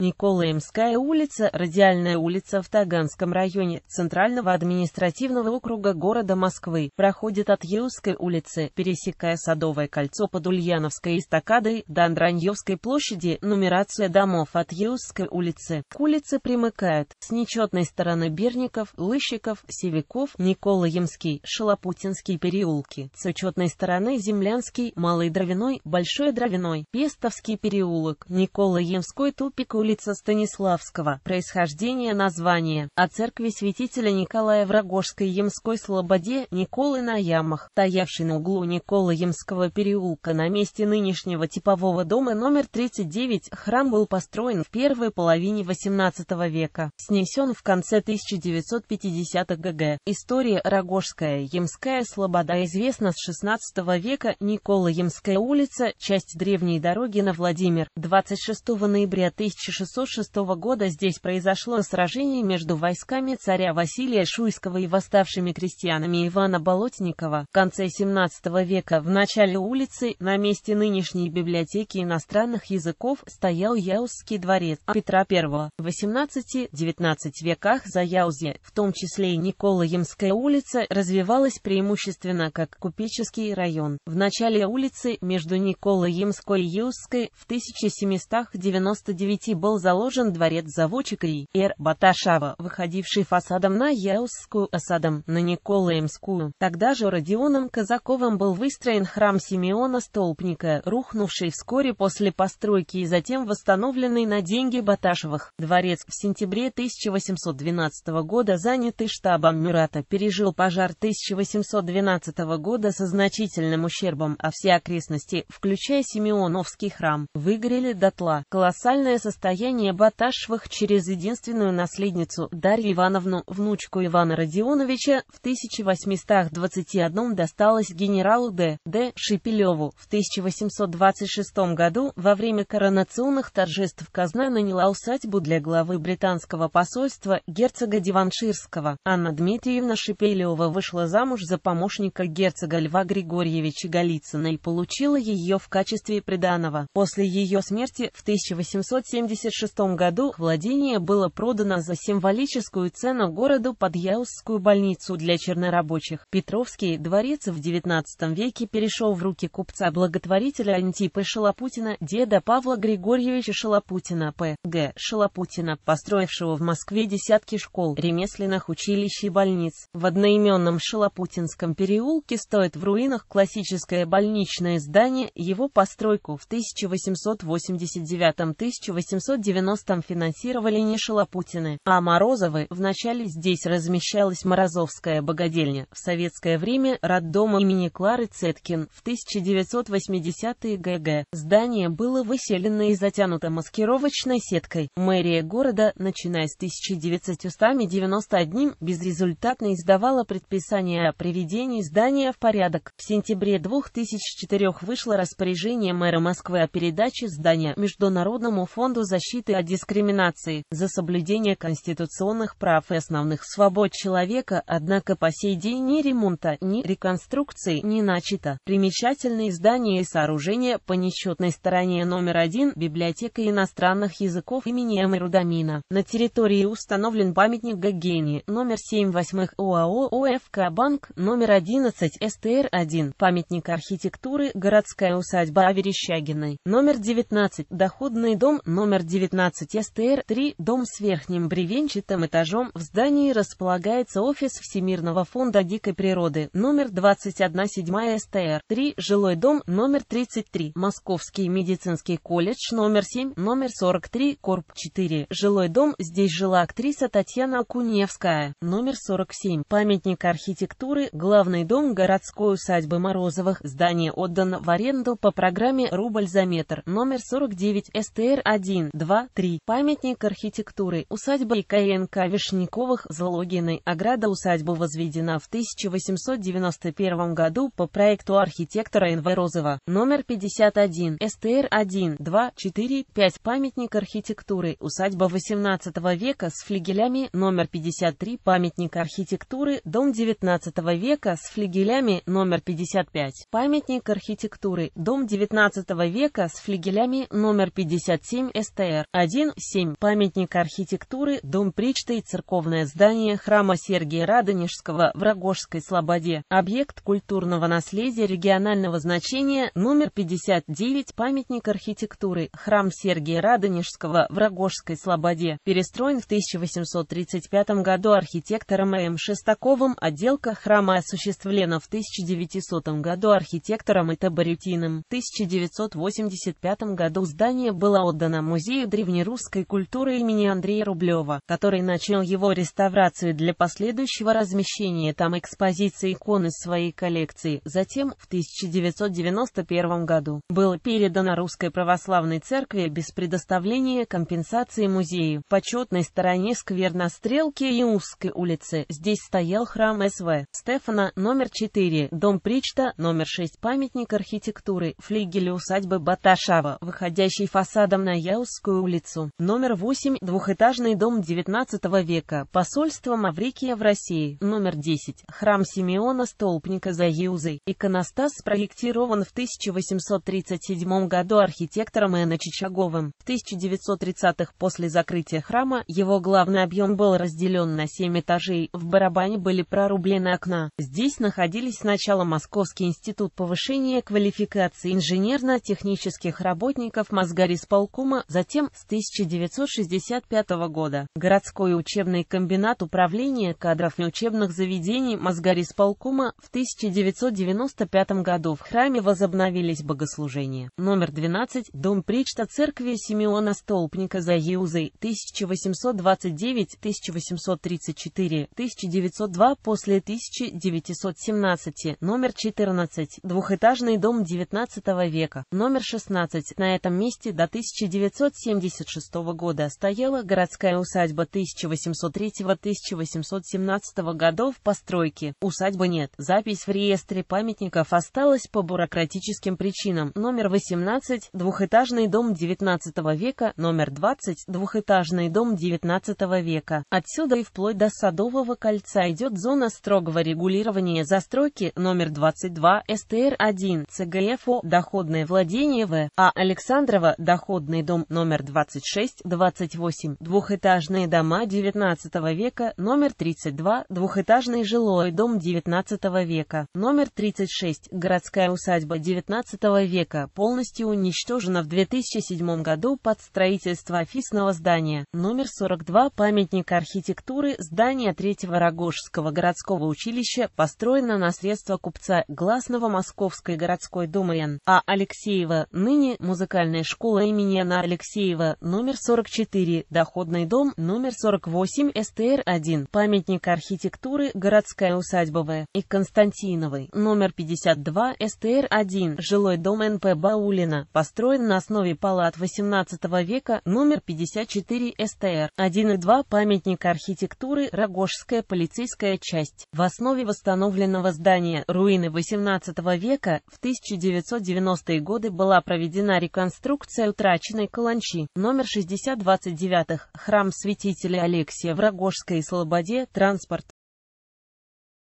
Николаемская улица – радиальная улица в Таганском районе Центрального административного округа города Москвы, проходит от Еуской улицы, пересекая Садовое кольцо под Ульяновской эстакадой до Андраньевской площади, нумерация домов от Еусской улицы. К улице примыкают с нечетной стороны Берников, Лыщиков, Севиков, Николаемский, Шалопутинский переулки, с учетной стороны Землянский, Малый Дровяной, Большой Дровяной, Пестовский переулок, Николаемской тупик улицы улица Станиславского, происхождение названия, о церкви святителя Николая в Рогожской Ямской Слободе Николы на Ямах, стоявшей на углу Никола Ямского переулка на месте нынешнего типового дома номер 39, храм был построен в первой половине XVIII века, снесен в конце 1950-х г.г. История Рогожская Ямская Слобода известна с XVI века Никола Ямская улица, часть древней дороги на Владимир, 26 ноября 1600 1606 года здесь произошло сражение между войсками царя Василия Шуйского и восставшими крестьянами Ивана Болотникова. В конце 17 века в начале улицы, на месте нынешней библиотеки иностранных языков, стоял Яузский дворец а Петра I. В 18-19 веках за Яузье, в том числе и Николаемская улица, развивалась преимущественно как купеческий район. В начале улицы, между Николаемской и Яузской, в 1799 был был заложен дворец заводчик Ри. Р. Баташава, выходивший фасадом на Яузскую осадом, на Николаемскую. Тогда же Родионом Казаковым был выстроен храм Симеона Столпника, рухнувший вскоре после постройки и затем восстановленный на деньги Баташевых. Дворец в сентябре 1812 года, занятый штабом Мюрата, пережил пожар 1812 года со значительным ущербом, а все окрестности, включая Симеоновский храм, выгорели дотла. Колоссальное состояние состояние Баташевых через единственную наследницу Дарью Ивановну, внучку Ивана Родионовича, в 1821 досталось генералу Д. Д. Шепелеву. В 1826 году во время коронационных торжеств казна наняла усадьбу для главы британского посольства герцога Диванширского. Анна Дмитриевна Шепелева вышла замуж за помощника герцога Льва Григорьевича Голицына и получила ее в качестве приданого. После ее смерти в 1870 1976 году владение было продано за символическую цену городу под Яузскую больницу для чернорабочих. Петровский дворец в XIX веке перешел в руки купца-благотворителя Антипы Шалопутина, деда Павла Григорьевича Шалопутина П.Г. Шалопутина, построившего в Москве десятки школ, ремесленных училищ и больниц. В одноименном Шалопутинском переулке стоит в руинах классическое больничное здание, его постройку в 1889-1890 1990-м финансировали не Шалопутины, а Морозовы. Вначале здесь размещалась Морозовская богадельня, в советское время роддома имени Клары Цеткин. В 1980-е ГГ здание было выселено и затянуто маскировочной сеткой. Мэрия города, начиная с 1991 безрезультатно издавала предписание о приведении здания в порядок. В сентябре 2004 вышло распоряжение мэра Москвы о передаче здания Международному фонду защиты защиты от дискриминации, за соблюдение конституционных прав и основных свобод человека, однако по сей день ни ремонта, ни реконструкции не начато. Примечательные здания и сооружения по нечетной стороне номер один библиотека иностранных языков имени Эмы Рудамина. На территории установлен памятник Гагени. номер 7 восьмых ОАО ОФК Банк, номер 11 СТР-1, памятник архитектуры, городская усадьба Аверещагиной, номер 19, доходный дом, номер 19 СТР-3, дом с верхним бревенчатым этажом, в здании располагается офис Всемирного фонда дикой природы, номер 21-7 СТР-3, жилой дом, номер 33, Московский медицинский колледж, номер 7, номер 43, корп 4, жилой дом, здесь жила актриса Татьяна Куневская, номер 47, памятник архитектуры, главный дом городской усадьбы Морозовых, здание отдано в аренду по программе «Рубль за метр», номер 49, СТР-1, 2, 3. Памятник архитектуры. Усадьба ИКНК Вишняковых Залогиной Ограда усадьбы возведена в 1891 году по проекту архитектора Н.В. Розова. Номер 51. СТР 1, 2, 4, 5. Памятник архитектуры. Усадьба 18 века с флигелями. Номер 53. Памятник архитектуры. Дом 19 века с флигелями. Номер 55. Памятник архитектуры. Дом 19 века с флигелями. Номер 57. СТР КР 1.7. Памятник архитектуры, дом Причта и церковное здание храма Сергия Радонежского в Рогожской Слободе. Объект культурного наследия регионального значения номер 59. Памятник архитектуры, храм Сергия Радонежского в Рогожской Слободе. Перестроен в 1835 году архитектором М Шестаковым. Отделка храма осуществлена в 1900 году архитектором И.Т. Барютиным. В 1985 году здание было отдано музею музею древнерусской культуры имени Андрея Рублева, который начал его реставрацию для последующего размещения там экспозиции икон из своей коллекции. Затем, в 1991 году, было передано Русской Православной Церкви без предоставления компенсации музею. почетной стороне сквер на Стрелке и Узской улице здесь стоял храм СВ Стефана, номер 4, дом Причта, номер 6, памятник архитектуры, флигель усадьбы Баташава, выходящий фасадом на Яузскую Маврикийскую улицу, номер 8, двухэтажный дом 19 века, посольство Маврикия в России, номер 10, храм Симеона Столпника за Юзой. Иконостас спроектирован в 1837 году архитектором Эна Чичаговым. В 1930-х после закрытия храма его главный объем был разделен на 7 этажей, в барабане были прорублены окна. Здесь находились сначала Московский институт повышения квалификации инженерно-технических работников Мосгорисполкома, затем затем, с 1965 года, городской учебный комбинат управления кадров и учебных заведений Мосгорисполкома, в 1995 году в храме возобновились богослужения. Номер 12, дом причта церкви Симеона Столпника за Юзой 1829-1834, 1902 после 1917, номер 14, двухэтажный дом 19 века, номер 16, на этом месте до 1970 1976 года стояла городская усадьба 1803-1817 годов постройки. Усадьбы нет. Запись в реестре памятников осталась по бюрократическим причинам. Номер 18 – двухэтажный дом 19 века, номер 20 – двухэтажный дом 19 века. Отсюда и вплоть до Садового кольца идет зона строгого регулирования застройки номер 22 СТР-1 ЦГФО «Доходное владение В», а Александрова «Доходный дом» номер номер 26-28, двухэтажные дома XIX века, номер 32, двухэтажный жилой дом XIX века, номер 36, городская усадьба XIX века, полностью уничтожена в 2007 году под строительство офисного здания, номер 42, памятник архитектуры, здание третьего Рогожского городского училища, построено на средства купца Гласного Московской городской думы Н. А. Алексеева, ныне музыкальная школа имени Н. А Алексеева, Алексеева, номер 44, доходный дом, номер 48, СТР-1, памятник архитектуры, городская усадьба В. и Константиновой, номер 52, СТР-1, жилой дом НП Баулина, построен на основе палат 18 века, номер 54, СТР-1 и 2, памятник архитектуры, Рогожская полицейская часть. В основе восстановленного здания, руины 18 века, в 1990-е годы была проведена реконструкция утраченной каланчи Ищи, номер 6029, храм святителя Алексия в Рогожской Слободе, транспорт.